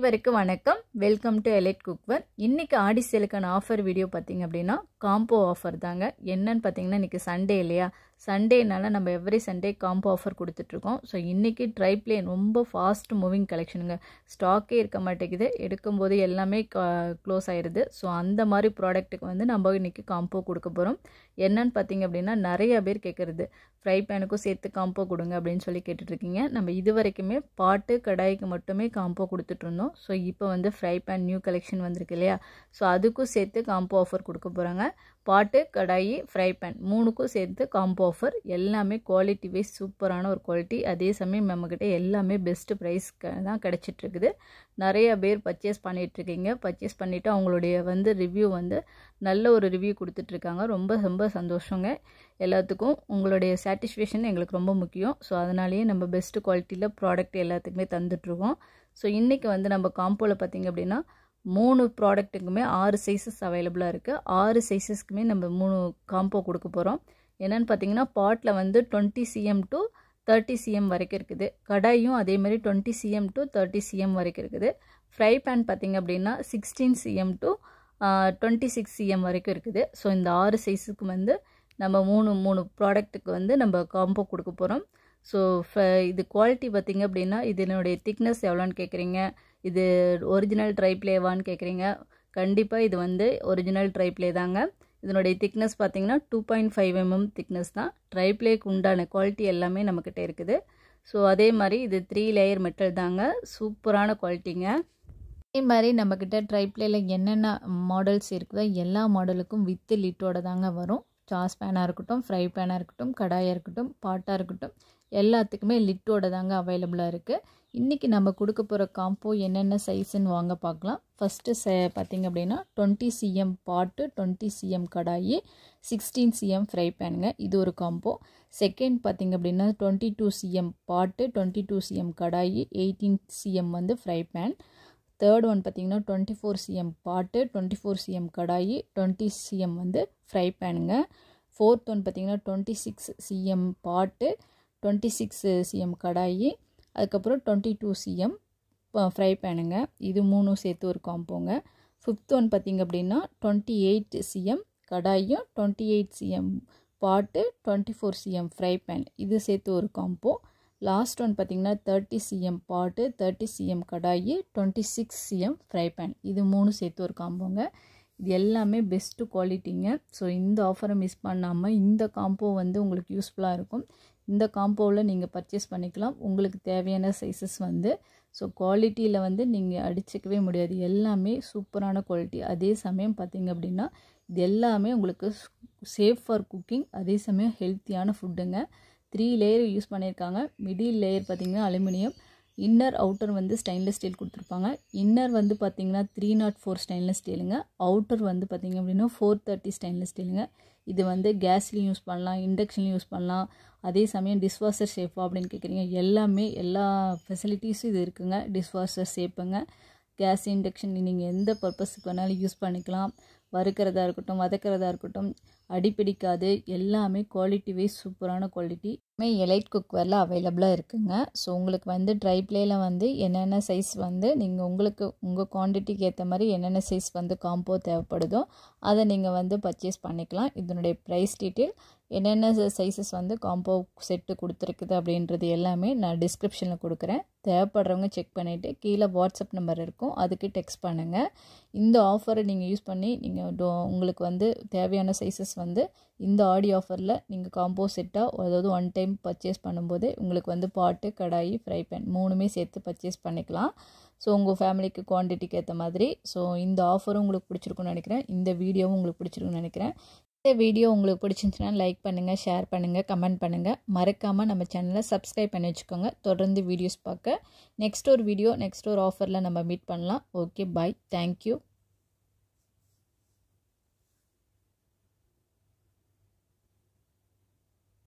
இவருக்கு வணக்கம் welcome to elite cookware இன்றைக்கி ஆடி சேலுக்கான ஆஃபர் வீடியோ பார்த்தீங்க அப்படின்னா காம்போ ஆஃபர் தாங்க என்னன்னு பார்த்தீங்கன்னா இன்றைக்கி சண்டே இல்லையா சண்டேனால நம்ம எவ்ரி சண்டே காம்போ ஆஃபர் கொடுத்துட்ருக்கோம் ஸோ இன்றைக்கி ட்ரை பிளேன் ரொம்ப ஃபாஸ்ட் மூவிங் கலெக்ஷனுங்க ஸ்டாக்கே இருக்க மாட்டேங்குது எடுக்கும்போது எல்லாமே க்ளோஸ் ஆயிடுது ஸோ அந்த மாதிரி ப்ராடக்ட்டுக்கு வந்து நம்ம இன்றைக்கி காம்போ கொடுக்க போகிறோம் என்னன்னு பார்த்தீங்க அப்படின்னா நிறைய பேர் கேட்குறது ஃப்ரை பேனுக்கும் சேர்த்து காம்போ கொடுங்க அப்படின்னு சொல்லி கேட்டுட்ருக்கீங்க நம்ம இது வரைக்குமே பாட்டு கடாய்க்கு மட்டுமே காம்போ கொடுத்துட்ருந்தோம் ஸோ இப்போ வந்து ஃப்ரை பேன் நியூ கலெக்ஷன் வந்திருக்கு இல்லையா ஸோ அதுக்கும் சேர்த்து காம்போ ஆஃபர் கொடுக்க போகிறாங்க பாட்டு கடாயி ஃப்ரை பேன் மூணுக்கும் சேர்த்து காம்போ ஆஃபர் எல்லாமே குவாலிட்டி வைஸ் சூப்பரான ஒரு குவாலிட்டி அதே சமயம் நம்மக்கிட்ட எல்லாமே பெஸ்ட்டு ப்ரைஸ் தான் கிடச்சிட்ருக்குது நிறைய பேர் பர்ச்சேஸ் பண்ணிகிட்ருக்கீங்க பர்ச்சேஸ் பண்ணிவிட்டு அவங்களுடைய வந்து ரிவ்யூ வந்து நல்ல ஒரு ரிவ்யூ கொடுத்துட்ருக்காங்க ரொம்ப ரொம்ப சந்தோஷங்க எல்லாத்துக்கும் உங்களுடைய சாட்டிஸ்ஃபேஷன் எங்களுக்கு ரொம்ப முக்கியம் ஸோ அதனாலேயே நம்ம பெஸ்ட்டு குவாலிட்டியில் ப்ராடக்ட் எல்லாத்துக்குமே தந்துட்ருக்கோம் ஸோ இன்றைக்கி வந்து நம்ம காம்போவில் பார்த்திங்க அப்படின்னா மூணு ப்ராடக்ட்டுக்குமே ஆறு சைஸஸ் அவைலபிளாக இருக்குது ஆறு சைஸஸ்க்குமே நம்ம மூணு காம்போ கொடுக்க போகிறோம் என்னென்னு பார்த்தீங்கன்னா பாட்டில் வந்து twenty CM to thirty CM வரைக்கும் இருக்குது கடாயும் அதேமாதிரி twenty CM to thirty CM வரைக்கும் இருக்குது ஃப்ரை பேன் பார்த்திங்க அப்படின்னா sixteen CM to twenty six CM வரைக்கும் இருக்குது ஸோ இந்த ஆறு சைஸுக்கு வந்து நம்ம மூணு மூணு ப்ராடக்ட்டுக்கு வந்து நம்ம காம்போ கொடுக்க போகிறோம் ஸோ இது குவாலிட்டி பார்த்திங்க அப்படின்னா இதனுடைய திக்னஸ் எவ்வளோன்னு கேட்குறீங்க இது ஒரிஜினல் ட்ரை பிளேவான்னு கேட்குறீங்க கண்டிப்பாக இது வந்து ஒரிஜினல் ட்ரை பிளே தாங்க இதனுடைய திக்னஸ் பார்த்தீங்கன்னா two point five MM thickness தான் ட்ரை பிளேக்கு உண்டான குவாலிட்டி எல்லாமே நம்மக்கிட்ட இருக்குது ஸோ அதே மாதிரி இது த்ரீ லேயர் மெட்டல் தாங்க சூப்பரான குவாலிட்டிங்க அதே மாதிரி நம்மக்கிட்ட ட்ரைப்ளேயில் என்னென்ன மாடல்ஸ் இருக்குதோ எல்லா மாடலுக்கும் வித்து லிட்டோட தாங்க வரும் சாஸ் பேனாக இருக்கட்டும் ஃப்ரை பேனாக இருக்கட்டும் கடாயாக இருக்கட்டும் பாட்டாக இருக்கட்டும் எல்லாத்துக்குமே லிட்டோட தாங்க அவைலபிளாக இருக்குது இன்றைக்கி நம்ம கொடுக்க போகிற காம்போ என்னென்ன சைஸுன்னு வாங்க பார்க்கலாம் ஃபஸ்ட்டு ச பார்த்திங்க அப்படின்னா twenty CM pot twenty CM கடாயி சிக்ஸ்டீன் சிஎம் ஃப்ரை பேனுங்க இது ஒரு காம்போ செகண்ட் பார்த்திங்க அப்படின்னா twenty two CM pot twenty two CM கடாயி எயிட்டீன் சிஎம் வந்து ஃப்ரை பேன் தேர்ட் ஒன் பார்த்திங்கன்னா twenty four CM pot twenty four CM கடாயி டுவெண்ட்டி சிஎம் வந்து ஃப்ரை பேனுங்க ஃபோர்த் ஒன் பார்த்திங்கன்னா twenty six CM pot twenty six CM கடாயி அதுக்கப்புறம் twenty two CM fry பேனுங்க இது மூணும் சேர்த்து ஒரு காம்போங்க ஃபிஃப்த் ஒன் பார்த்திங்க அப்படின்னா டுவெண்ட்டி எயிட் சிஎம் கடாயும் twenty eight CM pot twenty four CM fry pan இது சேர்த்து ஒரு காம்போ லாஸ்ட் ஒன் பார்த்திங்கன்னா thirty CM pot thirty CM கடாயி twenty six CM fry pan இது மூணு சேர்த்து ஒரு காம்போங்க இது எல்லாமே பெஸ்ட்டு குவாலிட்டிங்க ஸோ இந்த ஆஃபரை மிஸ் பண்ணாமல் இந்த காம்போ வந்து உங்களுக்கு யூஸ்ஃபுல்லாக இருக்கும் இந்த காம்போவில் நீங்கள் பர்ச்சேஸ் பண்ணிக்கலாம் உங்களுக்கு தேவையான சைஸஸ் வந்து ஸோ குவாலிட்டியில் வந்து நீங்கள் அடிச்சிக்கவே முடியாது எல்லாமே சூப்பரான குவாலிட்டி அதே சமயம் பார்த்திங்க அப்படின்னா இது எல்லாமே உங்களுக்கு சேஃப் ஃபார் குக்கிங் அதே சமயம் ஹெல்த்தியான ஃபுட்டுங்க த்ரீ லேயர் யூஸ் பண்ணியிருக்காங்க மிடில் லேயர் பார்த்திங்கன்னா அலுமினியம் இன்னர் அவுட்டர் வந்து ஸ்டெயின்லெஸ் ஸ்டீல் கொடுத்துருப்பாங்க இன்னர் வந்து பார்த்திங்கன்னா த்ரீ நாட் ஃபோர் ஸ்டெயின்லெஸ் ஸ்டீலுங்க அவுட்டர் வந்து பார்த்திங்க அப்படின்னா ஃபோர் தேர்ட்டி ஸ்டெயின்லெஸ் ஸ்டீலுங்க இது வந்து கேஸ்லேயும் யூஸ் பண்ணலாம் இண்டக்ஷன்லையும் யூஸ் பண்ணலாம் அதே சமயம் டிஷ்வாஷர் சேஃபா அப்படின்னு கேட்குறீங்க எல்லாமே எல்லா ஃபெசிலிட்டிஸும் இது இருக்குங்க டிஷ்வாஷர் ஷேப்புங்க கேஸ் இண்டக்ஷன் நீங்கள் எந்த பர்பஸுக்கு வேணாலும் யூஸ் பண்ணிக்கலாம் வறுக்கிறதா இருக்கட்டும் வதக்கிறதா இருக்கட்டும் அடிப்பிடிக்காது எல்லாமே குவாலிட்டி வைஸ் சூப்பரான குவாலிட்டி எலைட் குக்கரில் அவைலபிளாக இருக்குங்க ஸோ உங்களுக்கு வந்து ட்ரை பிளேயில் வந்து என்னென்ன சைஸ் வந்து நீங்கள் உங்களுக்கு உங்கள் குவான்டிட்டிக்கு ஏற்ற மாதிரி என்னென்ன சைஸ் வந்து காம்போ தேவைப்படுதோ அதை நீங்கள் வந்து பர்ச்சேஸ் பண்ணிக்கலாம் இதனுடைய ப்ரைஸ் டீட்டெயில் என்னென்ன சைஸஸ் வந்து காம்போ செட்டு கொடுத்துருக்குது அப்படின்றது எல்லாமே நான் டிஸ்கிரிப்ஷனில் கொடுக்குறேன் தேவைப்படுறவங்க செக் பண்ணிவிட்டு கீழே வாட்ஸ்அப் நம்பர் இருக்கும் அதுக்கு டெக்ஸ்ட் பண்ணுங்கள் இந்த ஆஃபரை நீங்கள் யூஸ் பண்ணி நீங்கள் உங்களுக்கு வந்து தேவையான சைஸஸ் வந்து இந்த ஆடி ஆஃபரில் நீங்கள் காம்போ செட்டாக அதாவது ஒன் டைம் பர்ச்சேஸ் பண்ணும்போது உங்களுக்கு வந்து பாட்டு கடாயி ஃப்ரை பேன் மூணுமே சேர்த்து பர்ச்சேஸ் பண்ணிக்கலாம் ஸோ உங்கள் ஃபேமிலிக்கு குவான்டிட்டிக்கு ஏற்ற மாதிரி ஸோ இந்த ஆஃபரும் உங்களுக்கு பிடிச்சிருக்குன்னு நினைக்கிறேன் இந்த வீடியோவும் உங்களுக்கு பிடிச்சிருக்குன்னு நினைக்கிறேன் இந்த வீடியோ உங்களுக்கு பிடிச்சிருந்துச்சுன்னா லைக் பண்ணுங்கள் ஷேர் பண்ணுங்கள் கமெண்ட் பண்ணுங்கள் மறக்காமல் நம்ம சேனலை சப்ஸ்கிரைப் பண்ணி வச்சுக்கோங்க தொடர்ந்து வீடியோஸ் பார்க்க நெக்ஸ்ட் ஒரு வீடியோ நெக்ஸ்ட் ஒரு ஆஃபரில் நம்ம மீட் பண்ணலாம் ஓகே பாய் தேங்க்யூ